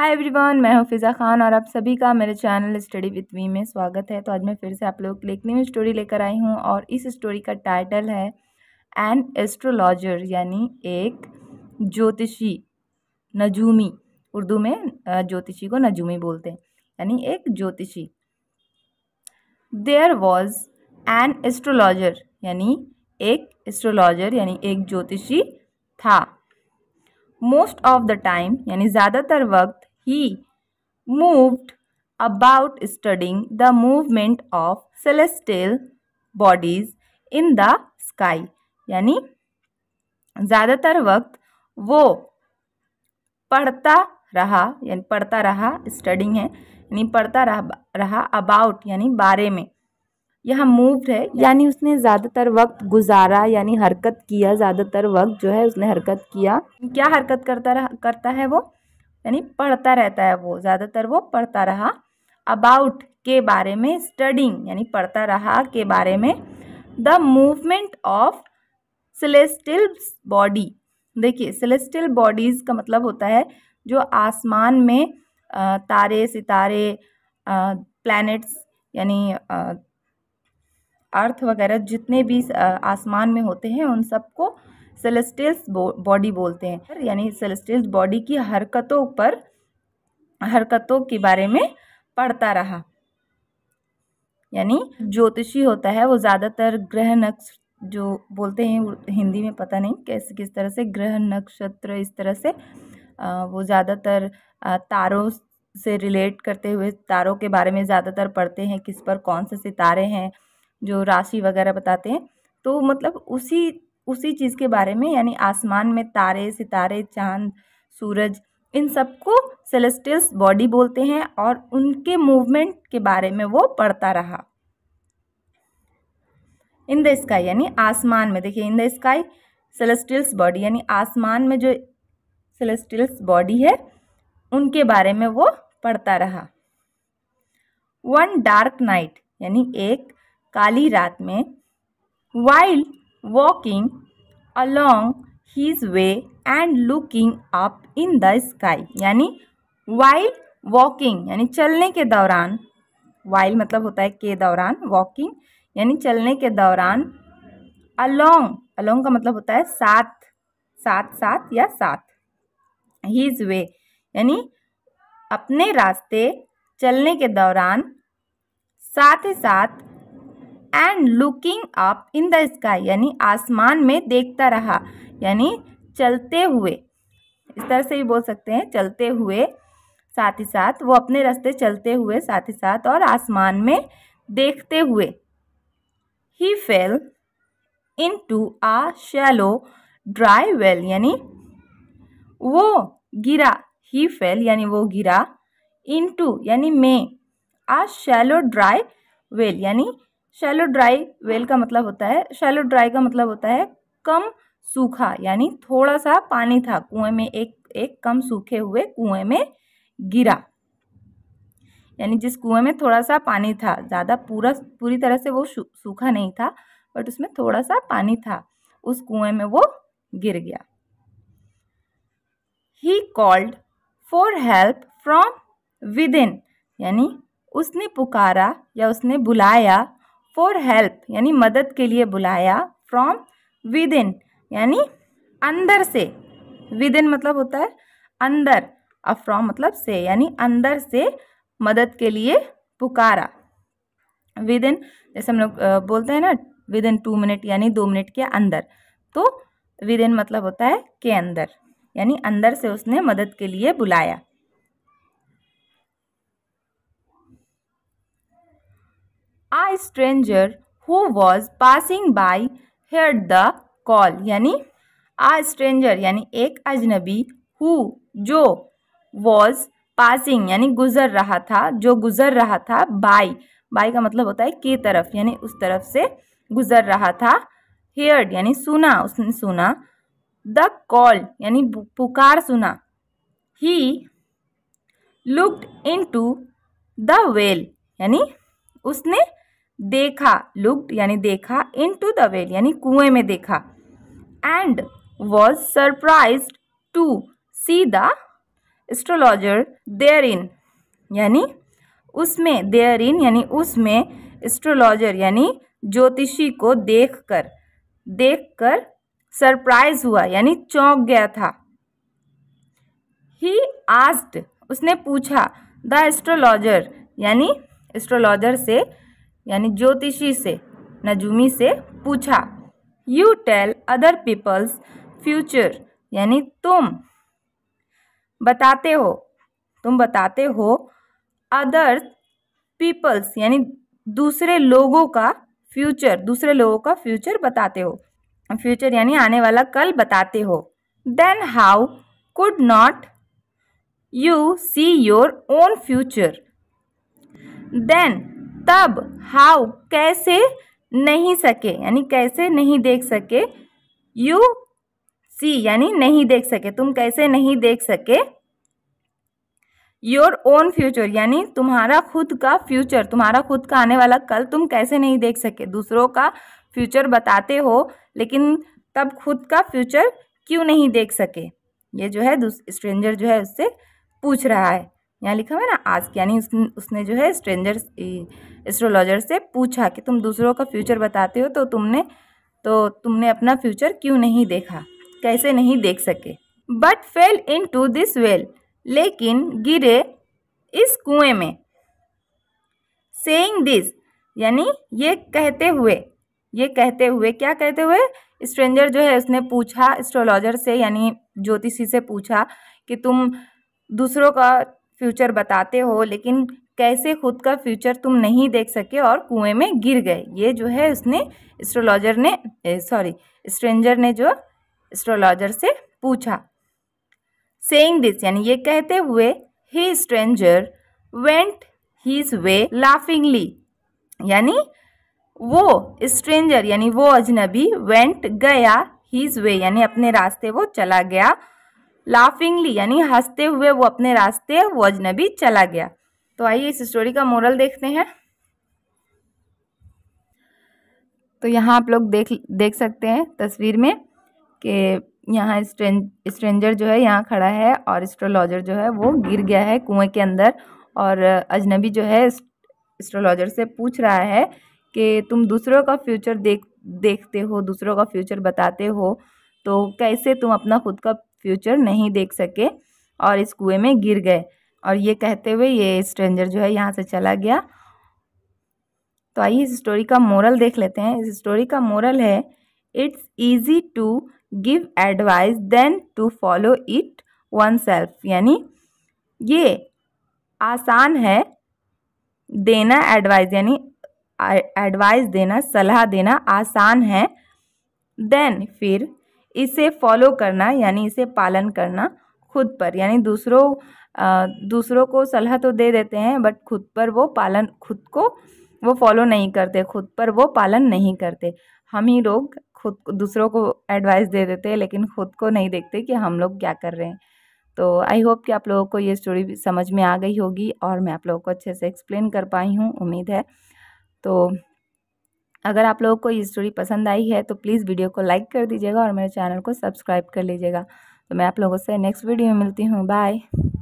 hi everyone मैं हूँ फिज़ा खान और आप सभी का मेरे चैनल स्टडी विथ मी में स्वागत है तो आज मैं फिर से आप लोग लेखने में स्टोरी लेकर आई हूँ और इस स्टोरी का टाइटल है एन एस्ट्रोलॉजर यानी एक ज्योतिषी नजूमी उर्दू में ज्योतिषी को नजूमी बोलते हैं यानी एक ज्योतिषी देयर वॉज एन एस्ट्रोलॉजर यानी एक एस्ट्रोलॉजर यानी एक ज्योतिषी था मोस्ट ऑफ द टाइम यानी ज़्यादातर वक्त he moved about studying the movement of celestial bodies in the sky यानी ज़्यादातर वक्त वो पढ़ता रहा यानी पढ़ता रहा स्टडिंग है यानी पढ़ता रहा अबाउट यानी बारे में यह मूव्ड है यानी उसने ज़्यादातर वक्त गुजारा यानी हरकत किया ज़्यादातर वक्त जो है उसने हरकत किया क्या हरकत करता रहा करता है वो यानी पढ़ता रहता है वो ज़्यादातर वो पढ़ता रहा अबाउट के बारे में स्टडिंग यानी पढ़ता रहा के बारे में the movement of celestial body देखिए सेलेस्टियल बॉडीज़ का मतलब होता है जो आसमान में तारे सितारे प्लैनेट्स यानी अर्थ वगैरह जितने भी आसमान में होते हैं उन सबको सेलेस्टियल्स बॉडी बोलते हैं यानी सेलेस्टियल्स बॉडी की हरकतों पर हरकतों के बारे में पढ़ता रहा यानी ज्योतिषी होता है वो ज़्यादातर ग्रह नक्ष जो बोलते हैं हिंदी में पता नहीं कैसे किस तरह से ग्रह नक्षत्र इस तरह से वो ज़्यादातर तारों से रिलेट करते हुए तारों के बारे में ज़्यादातर पढ़ते हैं किस पर कौन से सितारे हैं जो राशि वगैरह बताते हैं तो मतलब उसी उसी चीज़ के बारे में यानी आसमान में तारे सितारे चाँद सूरज इन सबको सेलेस्टियल्स बॉडी बोलते हैं और उनके मूवमेंट के बारे में वो पढ़ता रहा इन द स्काई यानी आसमान में देखिए in the sky celestials body यानी आसमान में जो सेलेस्टियल्स बॉडी है उनके बारे में वो पढ़ता रहा वन डार्क नाइट यानी एक काली रात में while walking along his way and looking up in the sky यानी while walking यानी चलने के दौरान while मतलब होता है के दौरान walking यानी चलने के दौरान along along का मतलब होता है साथ साथ साथ या साथ his way यानी अपने रास्ते चलने के दौरान साथ ही साथ and looking up in the sky यानी आसमान में देखता रहा यानी चलते हुए इस तरह से भी बोल सकते हैं चलते हुए साथ ही साथ वो अपने रास्ते चलते हुए साथ ही साथ और आसमान में देखते हुए ही fell into a shallow dry well यानी वो गिरा ही फेल यानी वो गिरा इन टू यानी में आ शैलो ड्राई वेल यानी शैलो ड्राई वेल का मतलब होता है शैलो ड्राई का मतलब होता है कम सूखा यानी थोड़ा सा पानी था कुएं में एक एक कम सूखे हुए कुएं में गिरा यानी जिस कुएं में थोड़ा सा पानी था ज़्यादा पूरा पूरी तरह से वो सूखा नहीं था बट उसमें थोड़ा सा पानी था उस कुएं में वो गिर गया he called for help from within यानी उसने पुकारा या उसने बुलाया फॉर हेल्प यानी मदद के लिए बुलाया फ्रॉम विद इन यानी अंदर से विद इन मतलब होता है अंदर और फ्रॉम मतलब से यानी अंदर से मदद के लिए पुकारा विद इन जैसे हम लोग बोलते हैं ना विद इन टू मिनट यानी दो मिनट के अंदर तो विद इन मतलब होता है के अंदर यानी अंदर से उसने मदद के लिए बुलाया a stranger who was passing by heard the call यानी आ स्ट्रेंजर यानी एक अजनबी हु जो वॉज पासिंग यानी गुजर रहा था जो गुजर रहा था बाई बाई का मतलब होता है के तरफ यानी उस तरफ से गुजर रहा था हेयर्ड यानी सुना उसने सुना द कॉल यानी पुकार सुना he looked into the well यानी उसने देखा लुक्ड यानी देखा इन टू द वेल यानी कुएं में देखा and was surprised to see the astrologer there in यानी उसमें देयर इन यानी उसमें एस्ट्रोलॉजर यानी ज्योतिषी को देखकर देखकर सरप्राइज हुआ यानी चौंक गया था ही आस्ड उसने पूछा द एस्ट्रोलॉजर यानी एस्ट्रोलॉजर से यानी ज्योतिषी से नजूमी से पूछा you tell other peoples future यानी तुम बताते हो तुम बताते हो अदर पीपल्स यानी दूसरे लोगों का फ्यूचर दूसरे लोगों का फ्यूचर बताते हो फ्यूचर यानी आने वाला कल बताते हो then how could not you see your own future then तब हाउ कैसे नहीं सके यानी कैसे नहीं देख सके यू सी यानी नहीं देख सके तुम कैसे नहीं देख सके योर ओन फ्यूचर यानी तुम्हारा खुद का फ्यूचर तुम्हारा खुद का आने वाला कल तुम कैसे नहीं देख सके दूसरों का फ्यूचर बताते हो लेकिन तब खुद का फ्यूचर क्यों नहीं देख सके ये जो है स्ट्रेंजर जो है उससे पूछ रहा है यहाँ लिखा हुआ है ना आज यानी उसने उसने जो है स्ट्रेंजर एस्ट्रोलॉजर से पूछा कि तुम दूसरों का फ्यूचर बताते हो तो तुमने तो तुमने अपना फ्यूचर क्यों नहीं देखा कैसे नहीं देख सके but fell into this well लेकिन गिरे इस कुएं में सेइंग दिस यानी ये कहते हुए ये कहते हुए क्या कहते हुए स्ट्रेंजर जो है उसने पूछा एस्ट्रोलॉजर से यानी ज्योतिषी से पूछा कि तुम दूसरों का फ्यूचर बताते हो लेकिन कैसे खुद का फ्यूचर तुम नहीं देख सके और कुएं में गिर गए ये जो है उसने एस्ट्रोलॉजर ने सॉरी स्ट्रेंजर ने जो एस्ट्रोलॉजर से पूछा सेइंग दिस यानी ये कहते हुए he stranger went his way laughingly यानी वो स्ट्रेंजर यानी वो अजनबी वेंट गया हीज वे यानी अपने रास्ते वो चला गया लाफिंगली यानी हंसते हुए वो अपने रास्ते वो अजनबी चला गया तो आइए इस स्टोरी का मोरल देखते हैं तो यहाँ आप लोग देख देख सकते हैं तस्वीर में कि यहाँ स्ट्रेंज स्ट्रेंजर जो है यहाँ खड़ा है और एस्ट्रोलॉजर जो है वो गिर गया है कुएं के अंदर और अजनबी जो है एस्ट्रोलॉजर से पूछ रहा है कि तुम दूसरों का फ्यूचर देख देखते हो दूसरों का फ्यूचर बताते हो तो कैसे तुम अपना खुद का फ्यूचर नहीं देख सके और इस कुएं में गिर गए और ये कहते हुए ये स्ट्रेंजर जो है यहाँ से चला गया तो आइए इस स्टोरी का मोरल देख लेते हैं इस स्टोरी का मोरल है it's easy to give advice than to follow it oneself यानी ये आसान है देना एडवाइस यानी एडवाइस देना सलाह देना आसान है देन फिर इसे फॉलो करना यानी इसे पालन करना खुद पर यानी दूसरों दूसरों को सलाह तो दे देते हैं बट खुद पर वो पालन खुद को वो फॉलो नहीं करते खुद पर वो पालन नहीं करते हम ही लोग खुद दूसरों को एडवाइस दे देते हैं लेकिन खुद को नहीं देखते कि हम लोग क्या कर रहे हैं तो आई होप कि आप लोगों को ये स्टोरी समझ में आ गई होगी और मैं आप लोगों को अच्छे से एक्सप्लेन कर पाई हूँ उम्मीद है तो अगर आप लोगों को ये स्टोरी पसंद आई है तो प्लीज़ वीडियो को लाइक कर दीजिएगा और मेरे चैनल को सब्सक्राइब कर लीजिएगा तो मैं आप लोगों से नेक्स्ट वीडियो में मिलती हूँ बाय